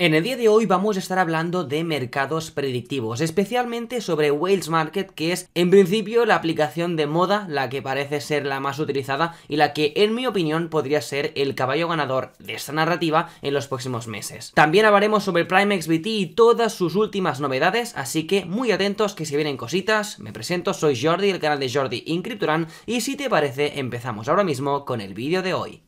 En el día de hoy vamos a estar hablando de mercados predictivos, especialmente sobre Wales Market, que es en principio la aplicación de moda, la que parece ser la más utilizada y la que en mi opinión podría ser el caballo ganador de esta narrativa en los próximos meses. También hablaremos sobre PrimeXBT y todas sus últimas novedades, así que muy atentos que si vienen cositas. Me presento, soy Jordi, el canal de Jordi Incrypturan, y si te parece empezamos ahora mismo con el vídeo de hoy.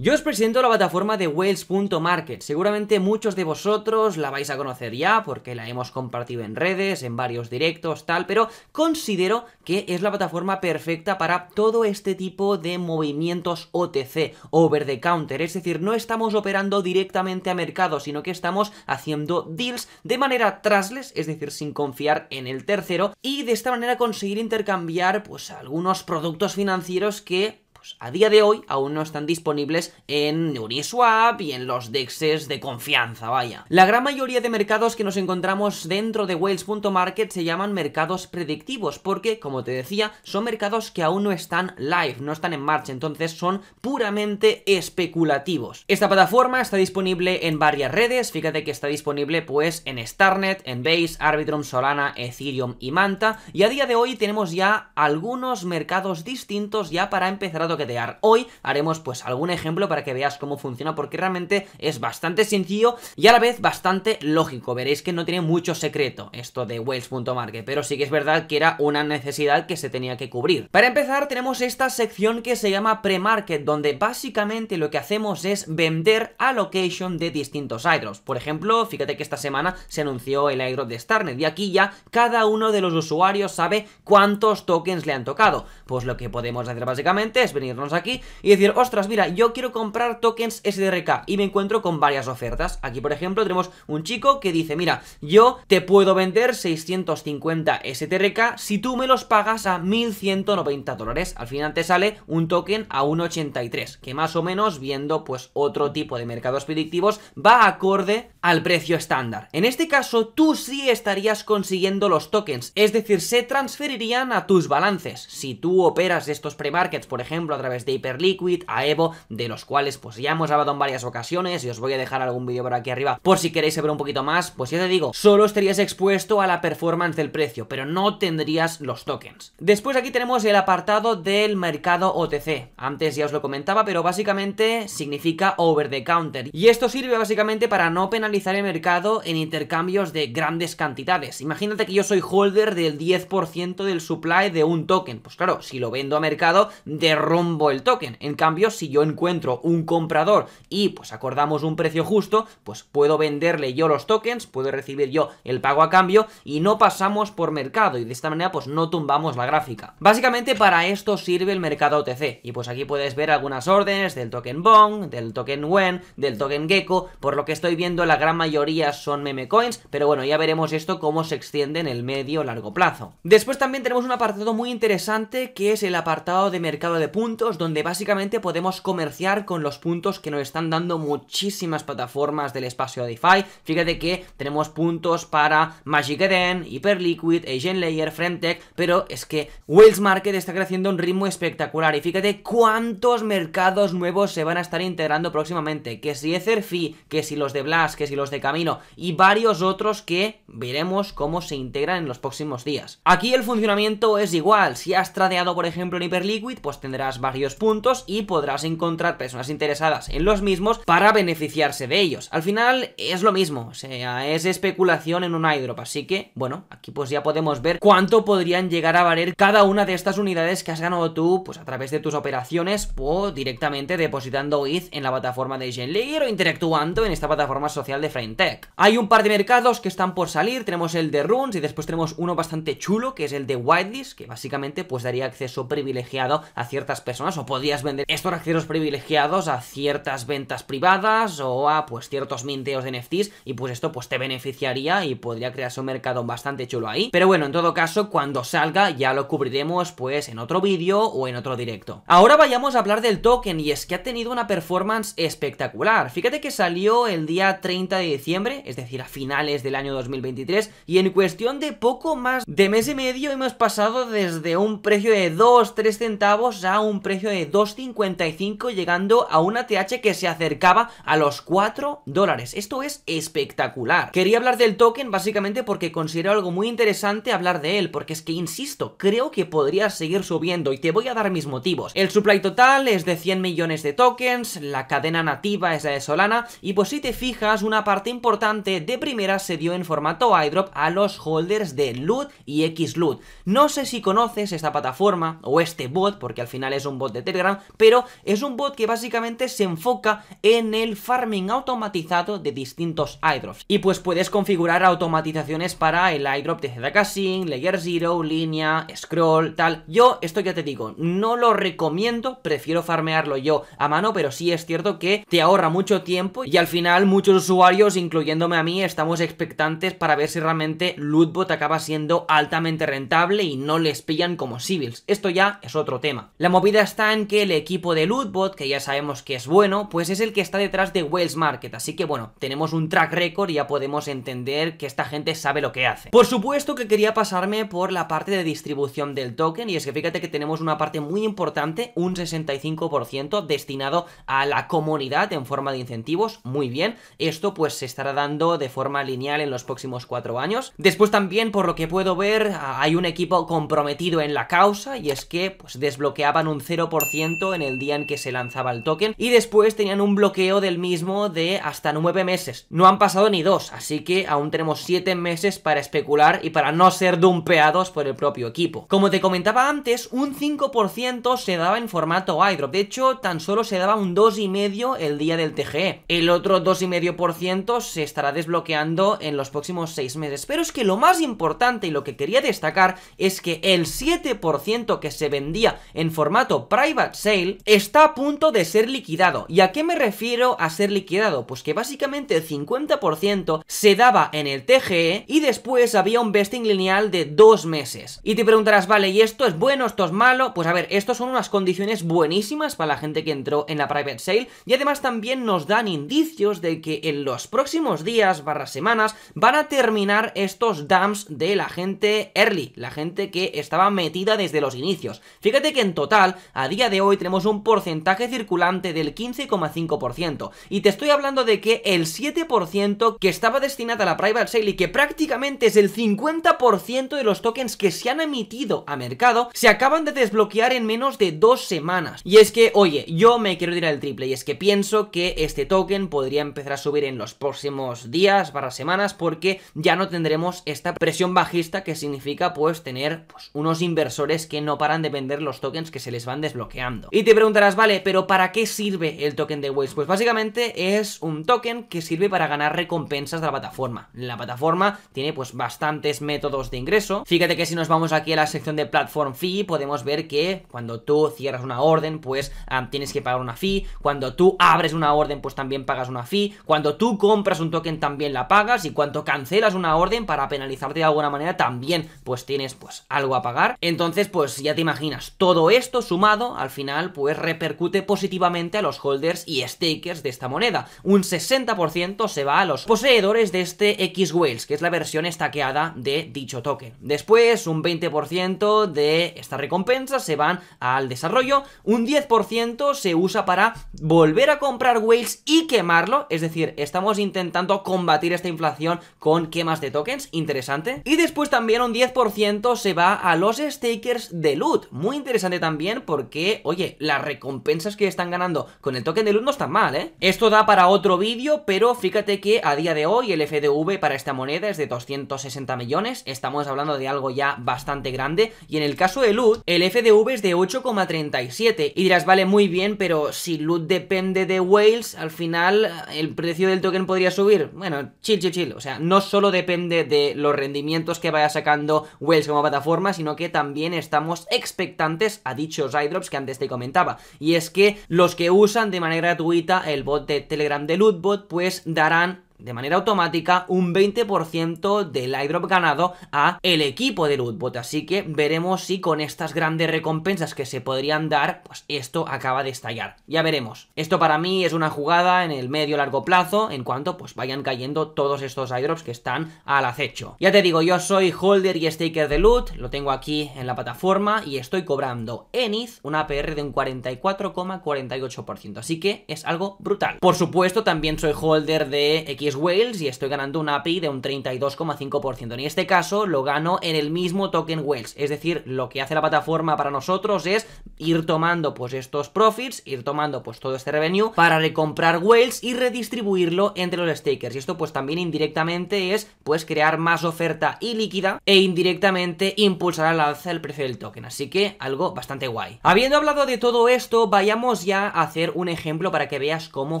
Yo os presento la plataforma de Wales.market. Seguramente muchos de vosotros la vais a conocer ya porque la hemos compartido en redes, en varios directos, tal, pero considero que es la plataforma perfecta para todo este tipo de movimientos OTC, over the counter, es decir, no estamos operando directamente a mercado, sino que estamos haciendo deals de manera trasles, es decir, sin confiar en el tercero y de esta manera conseguir intercambiar pues algunos productos financieros que a día de hoy aún no están disponibles en Uniswap y en los DEXs de confianza, vaya. La gran mayoría de mercados que nos encontramos dentro de Whales.market se llaman mercados predictivos porque, como te decía, son mercados que aún no están live, no están en marcha, entonces son puramente especulativos. Esta plataforma está disponible en varias redes, fíjate que está disponible pues en Starnet, en Base, Arbitrum, Solana, Ethereum y Manta, y a día de hoy tenemos ya algunos mercados distintos ya para empezar a que dar Hoy haremos pues algún ejemplo para que veas cómo funciona porque realmente es bastante sencillo y a la vez bastante lógico. Veréis que no tiene mucho secreto esto de Wales.market, pero sí que es verdad que era una necesidad que se tenía que cubrir. Para empezar tenemos esta sección que se llama pre-market, donde básicamente lo que hacemos es vender allocation de distintos airdrops. Por ejemplo, fíjate que esta semana se anunció el airdrop de Starnet y aquí ya cada uno de los usuarios sabe cuántos tokens le han tocado. Pues lo que podemos hacer básicamente es ver irnos aquí y decir, ostras, mira, yo quiero comprar tokens SDRK y me encuentro con varias ofertas. Aquí, por ejemplo, tenemos un chico que dice, mira, yo te puedo vender 650 STRK si tú me los pagas a 1190 dólares. Al final te sale un token a 1,83, que más o menos, viendo pues otro tipo de mercados predictivos, va acorde al precio estándar. En este caso, tú sí estarías consiguiendo los tokens, es decir, se transferirían a tus balances. Si tú operas estos pre-markets, por ejemplo, a través de Hyperliquid, a Evo, de los cuales pues ya hemos hablado en varias ocasiones y os voy a dejar algún vídeo por aquí arriba por si queréis saber un poquito más, pues ya te digo, solo estarías expuesto a la performance del precio, pero no tendrías los tokens. Después aquí tenemos el apartado del mercado OTC, antes ya os lo comentaba, pero básicamente significa over the counter y esto sirve básicamente para no penalizar el mercado en intercambios de grandes cantidades. Imagínate que yo soy holder del 10% del supply de un token, pues claro, si lo vendo a mercado, derrumbo el token. En cambio, si yo encuentro un comprador y pues acordamos un precio justo, pues puedo venderle yo los tokens, puedo recibir yo el pago a cambio y no pasamos por mercado y de esta manera pues no tumbamos la gráfica. Básicamente para esto sirve el mercado OTC y pues aquí puedes ver algunas órdenes del token Bong, del token Wen, del token Gecko, por lo que estoy viendo la gran mayoría son meme coins, pero bueno, ya veremos esto cómo se extiende en el medio largo plazo. Después también tenemos un apartado muy interesante que es el apartado de mercado de puntos donde básicamente podemos comerciar con los puntos que nos están dando muchísimas plataformas del espacio DeFi. Fíjate que tenemos puntos para Magic Eden, Hyperliquid, Agent Layer, Fremtech, pero es que Wales Market está creciendo a un ritmo espectacular y fíjate cuántos mercados nuevos se van a estar integrando próximamente, que si Etherfi, que si los de Blast, que si los de Camino y varios otros que veremos cómo se integran en los próximos días. Aquí el funcionamiento es igual, si has tradeado por ejemplo en Hyperliquid, pues tendrás varios puntos y podrás encontrar personas interesadas en los mismos para beneficiarse de ellos. Al final es lo mismo, o sea, es especulación en un iDrop, así que, bueno, aquí pues ya podemos ver cuánto podrían llegar a valer cada una de estas unidades que has ganado tú, pues a través de tus operaciones o directamente depositando ETH en la plataforma de Genlayer o interactuando en esta plataforma social de FrameTech. Hay un par de mercados que están por salir, tenemos el de Runes y después tenemos uno bastante chulo que es el de Whitelist, que básicamente pues daría acceso privilegiado a ciertas personas o podías vender estos accesos privilegiados a ciertas ventas privadas o a pues ciertos minteos de NFTs y pues esto pues te beneficiaría y podría crearse un mercado bastante chulo ahí. Pero bueno, en todo caso, cuando salga ya lo cubriremos pues en otro vídeo o en otro directo. Ahora vayamos a hablar del token y es que ha tenido una performance espectacular. Fíjate que salió el día 30 de diciembre, es decir, a finales del año 2023 y en cuestión de poco más de mes y medio hemos pasado desde un precio de 2-3 centavos a un un precio de 2,55 llegando a una TH que se acercaba a los 4 dólares. Esto es espectacular. Quería hablar del token básicamente porque considero algo muy interesante hablar de él, porque es que, insisto, creo que podría seguir subiendo y te voy a dar mis motivos. El supply total es de 100 millones de tokens, la cadena nativa es la de Solana y pues si te fijas, una parte importante de primera se dio en formato iDrop a los holders de Loot y Xloot. No sé si conoces esta plataforma o este bot, porque al final es un bot de Telegram, pero es un bot que básicamente se enfoca en el farming automatizado de distintos iDrops. Y pues puedes configurar automatizaciones para el iDrop de ZK-Sing, Layer Zero, línea, scroll, tal. Yo esto ya te digo, no lo recomiendo, prefiero farmearlo yo a mano, pero sí es cierto que te ahorra mucho tiempo y al final muchos usuarios, incluyéndome a mí, estamos expectantes para ver si realmente Lootbot acaba siendo altamente rentable y no les pillan como civils. Esto ya es otro tema. La movida está en que el equipo de Lootbot, que ya sabemos que es bueno, pues es el que está detrás de Wells Market, así que bueno, tenemos un track record y ya podemos entender que esta gente sabe lo que hace. Por supuesto que quería pasarme por la parte de distribución del token, y es que fíjate que tenemos una parte muy importante, un 65% destinado a la comunidad en forma de incentivos, muy bien, esto pues se estará dando de forma lineal en los próximos cuatro años. Después también, por lo que puedo ver, ah, hay un equipo comprometido en la causa, y es que pues desbloqueaban un 0% en el día en que se lanzaba el token y después tenían un bloqueo del mismo de hasta 9 meses. No han pasado ni 2, así que aún tenemos 7 meses para especular y para no ser dumpeados por el propio equipo. Como te comentaba antes, un 5% se daba en formato iDrop. De hecho, tan solo se daba un 2,5% el día del TGE. El otro 2,5% se estará desbloqueando en los próximos 6 meses. Pero es que lo más importante y lo que quería destacar es que el 7% que se vendía en formato private sale está a punto de ser liquidado. ¿Y a qué me refiero a ser liquidado? Pues que básicamente el 50% se daba en el TGE y después había un vesting lineal de dos meses. Y te preguntarás, vale, ¿y esto es bueno, esto es malo? Pues a ver, estos son unas condiciones buenísimas para la gente que entró en la private sale y además también nos dan indicios de que en los próximos días barra semanas van a terminar estos Dams de la gente early, la gente que estaba metida desde los inicios. Fíjate que en total a día de hoy tenemos un porcentaje circulante del 15,5%. Y te estoy hablando de que el 7% que estaba destinado a la private sale y que prácticamente es el 50% de los tokens que se han emitido a mercado, se acaban de desbloquear en menos de dos semanas. Y es que, oye, yo me quiero ir al triple y es que pienso que este token podría empezar a subir en los próximos días para semanas porque ya no tendremos esta presión bajista que significa pues tener pues, unos inversores que no paran de vender los tokens que se les van desbloqueando. Y te preguntarás, vale, pero ¿para qué sirve el token de Waze Pues básicamente es un token que sirve para ganar recompensas de la plataforma. La plataforma tiene pues bastantes métodos de ingreso. Fíjate que si nos vamos aquí a la sección de Platform Fee, podemos ver que cuando tú cierras una orden, pues ah, tienes que pagar una fee. Cuando tú abres una orden, pues también pagas una fee. Cuando tú compras un token, también la pagas. Y cuando cancelas una orden para penalizarte de alguna manera, también pues tienes pues algo a pagar. Entonces, pues ya te imaginas, todo esto sumado, al final, pues repercute positivamente a los holders y stakers de esta moneda. Un 60% se va a los poseedores de este X-Whales, que es la versión estaqueada de dicho token. Después, un 20% de esta recompensa se van al desarrollo, un 10% se usa para volver a comprar whales y quemarlo, es decir, estamos intentando combatir esta inflación con quemas de tokens, interesante. Y después también un 10% se va a los stakers de loot, muy interesante también porque, oye, las recompensas que están ganando con el token de loot no están mal, ¿eh? Esto da para otro vídeo, pero fíjate que a día de hoy el FDV para esta moneda es de 260 millones, estamos hablando de algo ya bastante grande, y en el caso de loot, el FDV es de 8,37, y dirás, vale, muy bien, pero si loot depende de Wales, al final eh, el precio del token podría subir, bueno, chill, chill, chill, o sea, no solo depende de los rendimientos que vaya sacando Wales como plataforma, sino que también estamos expectantes a dichos Side que antes te comentaba. Y es que los que usan de manera gratuita el bot de Telegram de Lootbot, pues darán de manera automática un 20% del airdrop ganado a el equipo de Lootbot. Así que veremos si con estas grandes recompensas que se podrían dar, pues esto acaba de estallar. Ya veremos. Esto para mí es una jugada en el medio largo plazo, en cuanto pues vayan cayendo todos estos airdrops que están al acecho. Ya te digo, yo soy holder y staker de loot, lo tengo aquí en la plataforma y estoy cobrando Enith una PR de un 44,48%. Así que es algo brutal. Por supuesto, también soy holder de X Wales Whales y estoy ganando una API de un 32,5%. En este caso lo gano en el mismo token Wales, es decir, lo que hace la plataforma para nosotros es ir tomando pues estos profits, ir tomando pues todo este revenue para recomprar Whales y redistribuirlo entre los stakers. Y esto pues también indirectamente es pues crear más oferta y líquida e indirectamente impulsar al alza el precio del token. Así que algo bastante guay. Habiendo hablado de todo esto, vayamos ya a hacer un ejemplo para que veas cómo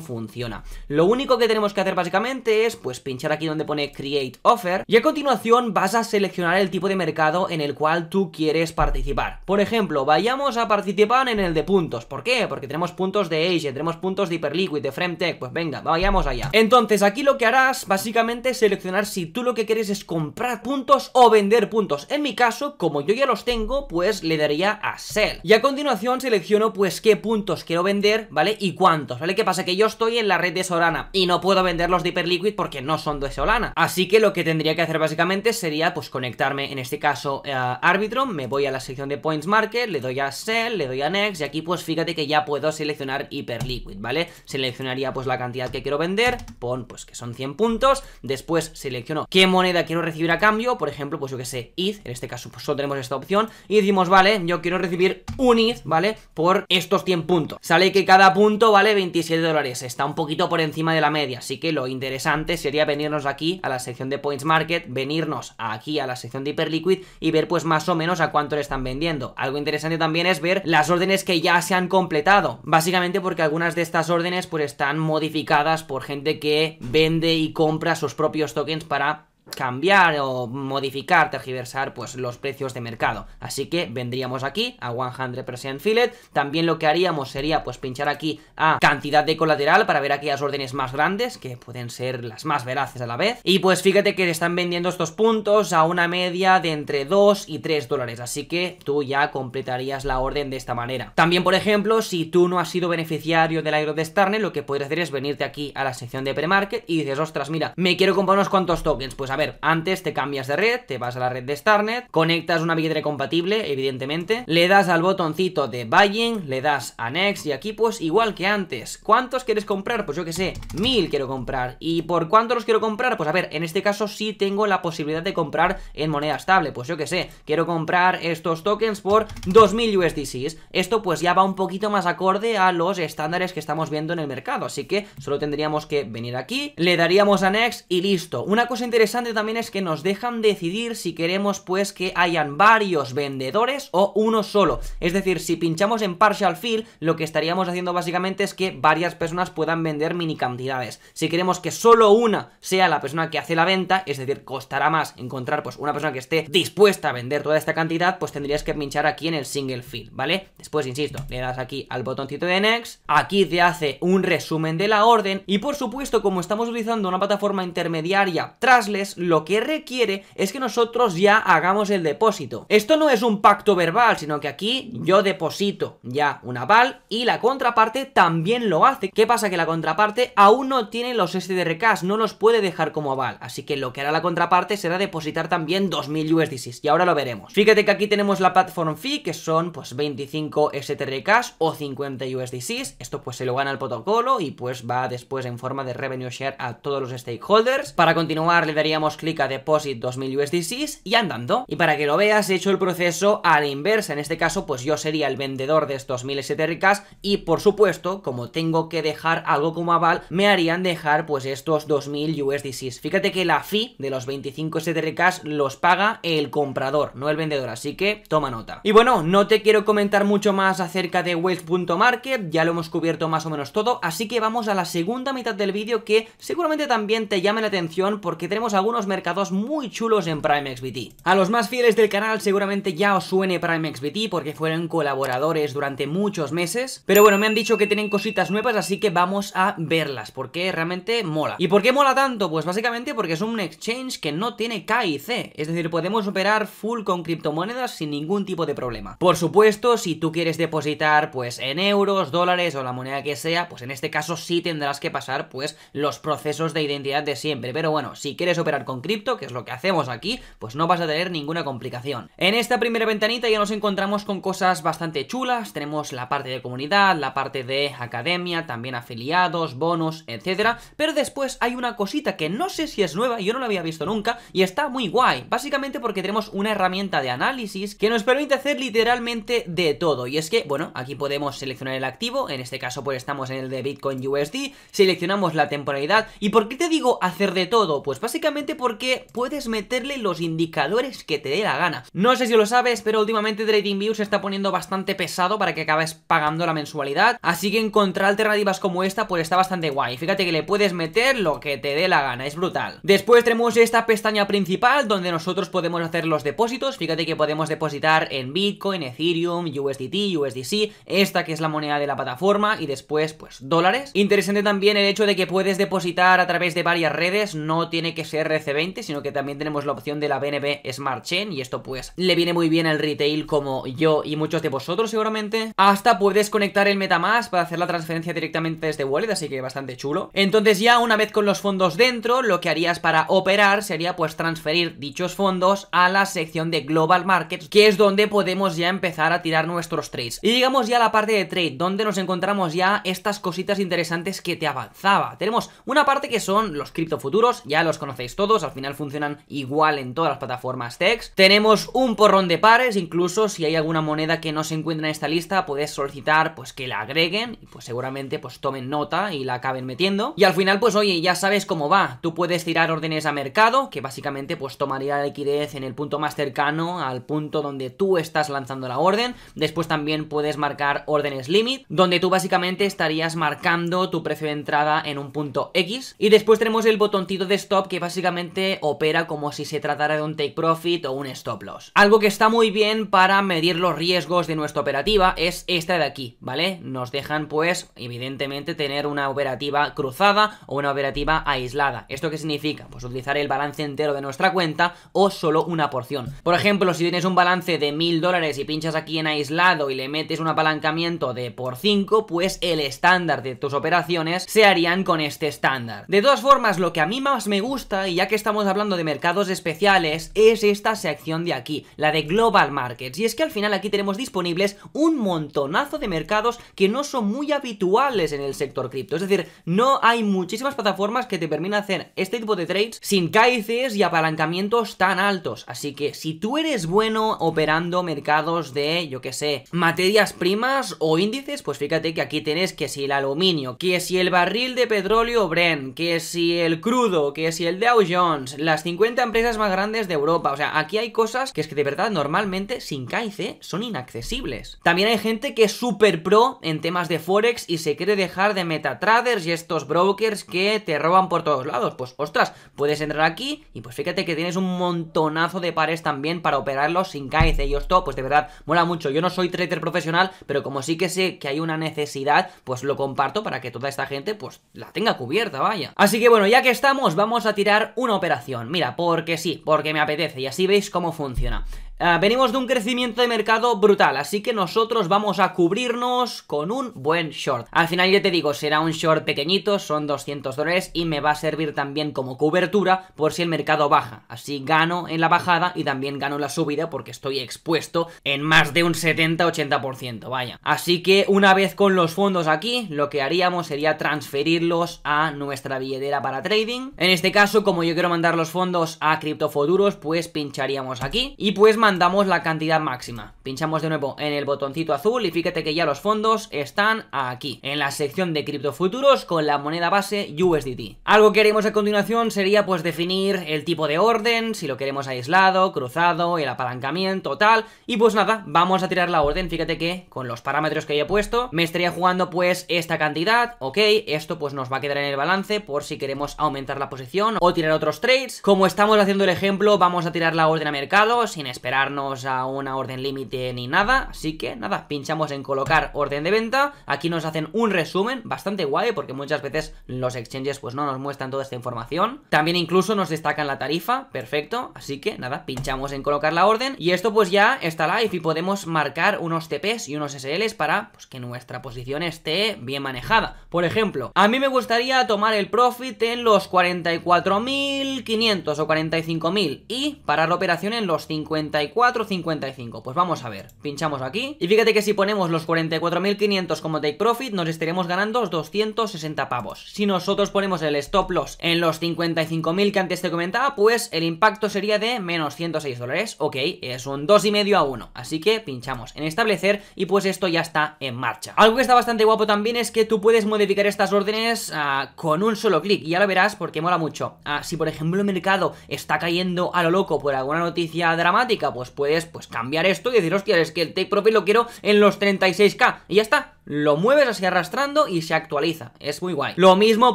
funciona. Lo único que tenemos que hacer básicamente es pues pinchar aquí donde pone Create Offer y a continuación vas a seleccionar el tipo de mercado en el cual tú quieres participar. Por ejemplo, vayamos a participar en el de puntos. ¿Por qué? Porque tenemos puntos de Asia, tenemos puntos de Hyperliquid, de Fremtech, pues venga, vayamos allá. Entonces aquí lo que harás básicamente es seleccionar si tú lo que quieres es comprar puntos o vender puntos. En mi caso, como yo ya los tengo, pues le daría a Sell. Y a continuación selecciono pues qué puntos quiero vender, ¿vale? Y cuántos, ¿vale? ¿Qué pasa? Que yo estoy en la red de Sorana y no puedo venderlos de Hyper Liquid porque no son de Solana. Así que lo que tendría que hacer básicamente sería pues conectarme en este caso eh, a Árbitro, me voy a la sección de Points Market, le doy a Sell, le doy a Next y aquí pues fíjate que ya puedo seleccionar Hyper Liquid, ¿vale? Seleccionaría pues la cantidad que quiero vender, pon pues que son 100 puntos, después selecciono qué moneda quiero recibir a cambio, por ejemplo pues yo que sé, ETH, en este caso pues solo tenemos esta opción y decimos vale, yo quiero recibir un ETH, ¿vale? Por estos 100 puntos. Sale que cada punto vale 27 dólares, está un poquito por encima de la media, así que lo interesa interesante sería venirnos aquí a la sección de Points Market, venirnos aquí a la sección de Hyperliquid y ver pues más o menos a cuánto le están vendiendo. Algo interesante también es ver las órdenes que ya se han completado, básicamente porque algunas de estas órdenes pues están modificadas por gente que vende y compra sus propios tokens para cambiar o modificar, tergiversar pues los precios de mercado. Así que vendríamos aquí a 100% Fillet. También lo que haríamos sería pues pinchar aquí a cantidad de colateral para ver aquellas órdenes más grandes que pueden ser las más veraces a la vez. Y pues fíjate que están vendiendo estos puntos a una media de entre 2 y 3 dólares. Así que tú ya completarías la orden de esta manera. También, por ejemplo, si tú no has sido beneficiario del aire de lo que puedes hacer es venirte aquí a la sección de premarket y dices, ostras, mira, me quiero comprar unos cuantos tokens. Pues a ver, antes te cambias de red, te vas a la red de Starnet, conectas una billetera compatible, evidentemente, le das al botoncito de Buying, le das a Next y aquí pues igual que antes. ¿Cuántos quieres comprar? Pues yo que sé, mil quiero comprar. ¿Y por cuánto los quiero comprar? Pues a ver, en este caso sí tengo la posibilidad de comprar en moneda estable. Pues yo que sé, quiero comprar estos tokens por 2000 USDCs. Esto pues ya va un poquito más acorde a los estándares que estamos viendo en el mercado. Así que solo tendríamos que venir aquí, le daríamos a Next y listo. Una cosa interesante también es que nos dejan decidir si queremos pues que hayan varios vendedores o uno solo. Es decir, si pinchamos en partial fill, lo que estaríamos haciendo básicamente es que varias personas puedan vender mini cantidades. Si queremos que solo una sea la persona que hace la venta, es decir, costará más encontrar pues una persona que esté dispuesta a vender toda esta cantidad, pues tendrías que pinchar aquí en el single fill, ¿vale? Después, insisto, le das aquí al botoncito de next, aquí te hace un resumen de la orden y por supuesto, como estamos utilizando una plataforma intermediaria trasles, lo que requiere es que nosotros ya hagamos el depósito. Esto no es un pacto verbal, sino que aquí yo deposito ya un aval y la contraparte también lo hace. ¿Qué pasa? Que la contraparte aún no tiene los SDRKs, no los puede dejar como aval. Así que lo que hará la contraparte será depositar también 2000 USDCs y ahora lo veremos. Fíjate que aquí tenemos la platform fee, que son pues 25 STRKs o 50 USDCs. Esto pues se lo gana el protocolo y pues va después en forma de revenue share a todos los stakeholders. Para continuar le daríamos clic a Deposit 2000 USDCs y andando. Y para que lo veas, he hecho el proceso a la inversa. En este caso, pues yo sería el vendedor de estos 1000 STRKs y, por supuesto, como tengo que dejar algo como aval, me harían dejar pues estos 2000 USDCs. Fíjate que la fee de los 25 STRKs los paga el comprador, no el vendedor, así que toma nota. Y bueno, no te quiero comentar mucho más acerca de Wealth.market, ya lo hemos cubierto más o menos todo, así que vamos a la segunda mitad del vídeo que seguramente también te llame la atención porque tenemos algunos mercados muy chulos en PrimeXBT. A los más fieles del canal seguramente ya os suene PrimeXBT porque fueron colaboradores durante muchos meses, pero bueno, me han dicho que tienen cositas nuevas, así que vamos a verlas, porque realmente mola. ¿Y por qué mola tanto? Pues básicamente porque es un exchange que no tiene K y C. es decir, podemos operar full con criptomonedas sin ningún tipo de problema. Por supuesto, si tú quieres depositar pues en euros, dólares o la moneda que sea, pues en este caso sí tendrás que pasar pues los procesos de identidad de siempre, pero bueno, si quieres operar con cripto, que es lo que hacemos aquí, pues no vas a tener ninguna complicación. En esta primera ventanita ya nos encontramos con cosas bastante chulas, tenemos la parte de comunidad, la parte de academia, también afiliados, bonos, etcétera, pero después hay una cosita que no sé si es nueva, yo no la había visto nunca y está muy guay, básicamente porque tenemos una herramienta de análisis que nos permite hacer literalmente de todo y es que, bueno, aquí podemos seleccionar el activo, en este caso pues estamos en el de Bitcoin USD, seleccionamos la temporalidad y ¿por qué te digo hacer de todo? Pues básicamente porque puedes meterle los indicadores que te dé la gana. No sé si lo sabes, pero últimamente TradingView se está poniendo bastante pesado para que acabes pagando la mensualidad. Así que encontrar alternativas como esta, pues está bastante guay. Fíjate que le puedes meter lo que te dé la gana, es brutal. Después tenemos esta pestaña principal donde nosotros podemos hacer los depósitos. Fíjate que podemos depositar en Bitcoin, Ethereum, USDT, USDC, esta que es la moneda de la plataforma y después pues dólares. Interesante también el hecho de que puedes depositar a través de varias redes, no tiene que ser 20 sino que también tenemos la opción de la BNB Smart Chain y esto pues le viene muy bien al retail como yo y muchos de vosotros seguramente. Hasta puedes conectar el MetaMask para hacer la transferencia directamente desde Wallet, así que bastante chulo. Entonces ya una vez con los fondos dentro, lo que harías para operar sería pues transferir dichos fondos a la sección de Global Markets, que es donde podemos ya empezar a tirar nuestros trades. Y llegamos ya a la parte de trade, donde nos encontramos ya estas cositas interesantes que te avanzaba. Tenemos una parte que son los cripto futuros ya los conocéis todos, al final funcionan igual en todas las plataformas text. Tenemos un porrón de pares, incluso si hay alguna moneda que no se encuentra en esta lista, puedes solicitar pues que la agreguen y pues seguramente pues tomen nota y la acaben metiendo. Y al final pues oye, ya sabes cómo va, tú puedes tirar órdenes a mercado, que básicamente pues tomaría la liquidez en el punto más cercano al punto donde tú estás lanzando la orden. Después también puedes marcar órdenes limit, donde tú básicamente estarías marcando tu precio de entrada en un punto X. Y después tenemos el botoncito de stop que básicamente opera como si se tratara de un take profit o un stop loss. Algo que está muy bien para medir los riesgos de nuestra operativa es esta de aquí, ¿vale? Nos dejan pues evidentemente tener una operativa cruzada o una operativa aislada. ¿Esto qué significa? Pues utilizar el balance entero de nuestra cuenta o solo una porción. Por ejemplo, si tienes un balance de mil dólares y pinchas aquí en aislado y le metes un apalancamiento de por 5, pues el estándar de tus operaciones se harían con este estándar. De todas formas, lo que a mí más me gusta, y ya que estamos hablando de mercados especiales, es esta sección de aquí, la de Global Markets. Y es que al final aquí tenemos disponibles un montonazo de mercados que no son muy habituales en el sector cripto. Es decir, no hay muchísimas plataformas que te permitan hacer este tipo de trades sin caices y apalancamientos tan altos. Así que si tú eres bueno operando mercados de, yo que sé, materias primas o índices, pues fíjate que aquí tienes que si el aluminio, que si el barril de petróleo Bren, que si el crudo, que si el de aujon las 50 empresas más grandes de Europa. O sea, aquí hay cosas que es que de verdad normalmente sin KIC son inaccesibles. También hay gente que es súper pro en temas de Forex y se quiere dejar de metatraders y estos brokers que te roban por todos lados. Pues ostras, puedes entrar aquí y pues fíjate que tienes un montonazo de pares también para operarlos sin KIC. Y esto, pues de verdad, mola mucho. Yo no soy trader profesional, pero como sí que sé que hay una necesidad, pues lo comparto para que toda esta gente pues la tenga cubierta, vaya. Así que bueno, ya que estamos, vamos a tirar uno operación. Mira, porque sí, porque me apetece y así veis cómo funciona. Ah, venimos de un crecimiento de mercado brutal, así que nosotros vamos a cubrirnos con un buen short. Al final ya te digo, será un short pequeñito, son 200 dólares y me va a servir también como cobertura por si el mercado baja. Así gano en la bajada y también gano en la subida porque estoy expuesto en más de un 70-80%, vaya. Así que una vez con los fondos aquí, lo que haríamos sería transferirlos a nuestra billetera para trading. En este caso, como yo quiero mandar los fondos a CryptoFoduros, pues pincharíamos aquí y pues mandamos la cantidad máxima. Pinchamos de nuevo en el botoncito azul y fíjate que ya los fondos están aquí, en la sección de criptofuturos con la moneda base USDT. Algo que haremos a continuación sería pues definir el tipo de orden, si lo queremos aislado, cruzado, el apalancamiento, tal, y pues nada, vamos a tirar la orden, fíjate que con los parámetros que he puesto, me estaría jugando pues esta cantidad, ok, esto pues nos va a quedar en el balance por si queremos aumentar la posición o tirar otros trades. Como estamos haciendo el ejemplo, vamos a tirar la orden a mercado sin esperar a una orden límite ni nada, así que nada, pinchamos en colocar orden de venta, aquí nos hacen un resumen bastante guay porque muchas veces los exchanges pues no nos muestran toda esta información, también incluso nos destacan la tarifa, perfecto, así que nada, pinchamos en colocar la orden y esto pues ya está live y podemos marcar unos TPs y unos SLs para pues, que nuestra posición esté bien manejada, por ejemplo, a mí me gustaría tomar el profit en los 44.500 o 45.000 y parar la operación en los 50 55, Pues vamos a ver, pinchamos aquí. Y fíjate que si ponemos los 44.500 como take profit, nos estaremos ganando 260 pavos. Si nosotros ponemos el stop loss en los 55.000 que antes te comentaba, pues el impacto sería de menos 106 dólares. Ok, es un 2,5 a 1. Así que pinchamos en establecer y pues esto ya está en marcha. Algo que está bastante guapo también es que tú puedes modificar estas órdenes ah, con un solo clic. Y ya lo verás porque mola mucho. Ah, si por ejemplo el mercado está cayendo a lo loco por alguna noticia dramática, pues puedes pues cambiar esto y decir, hostia, es que el take profit lo quiero en los 36k y ya está lo mueves así arrastrando y se actualiza. Es muy guay. Lo mismo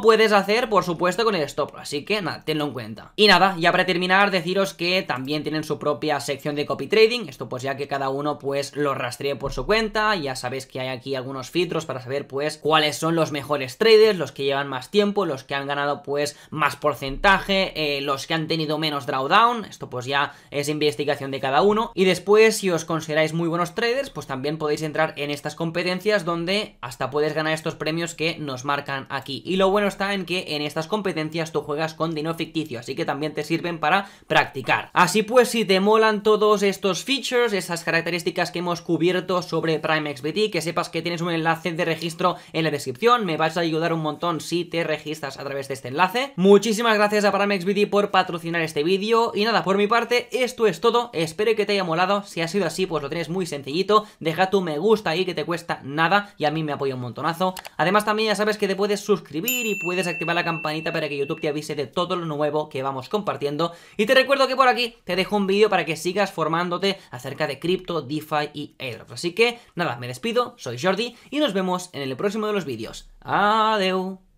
puedes hacer, por supuesto, con el stop, así que nada, tenlo en cuenta. Y nada, ya para terminar, deciros que también tienen su propia sección de copy trading, esto pues ya que cada uno pues lo rastree por su cuenta, ya sabéis que hay aquí algunos filtros para saber pues cuáles son los mejores traders, los que llevan más tiempo, los que han ganado pues más porcentaje, eh, los que han tenido menos drawdown, esto pues ya es investigación de cada uno, y después si os consideráis muy buenos traders, pues también podéis entrar en estas competencias donde donde hasta puedes ganar estos premios que nos marcan aquí. Y lo bueno está en que en estas competencias tú juegas con dinero ficticio, así que también te sirven para practicar. Así pues, si te molan todos estos features, esas características que hemos cubierto sobre Prime XBT, que sepas que tienes un enlace de registro en la descripción, me vas a ayudar un montón si te registras a través de este enlace. Muchísimas gracias a Prime XBT por patrocinar este vídeo, y nada, por mi parte, esto es todo, espero que te haya molado, si ha sido así, pues lo tienes muy sencillito, deja tu me gusta ahí que te cuesta nada, y a mí me apoya un montonazo. Además también ya sabes que te puedes suscribir y puedes activar la campanita para que YouTube te avise de todo lo nuevo que vamos compartiendo. Y te recuerdo que por aquí te dejo un vídeo para que sigas formándote acerca de cripto, DeFi y Ether Así que nada, me despido, soy Jordi y nos vemos en el próximo de los vídeos. Adeu.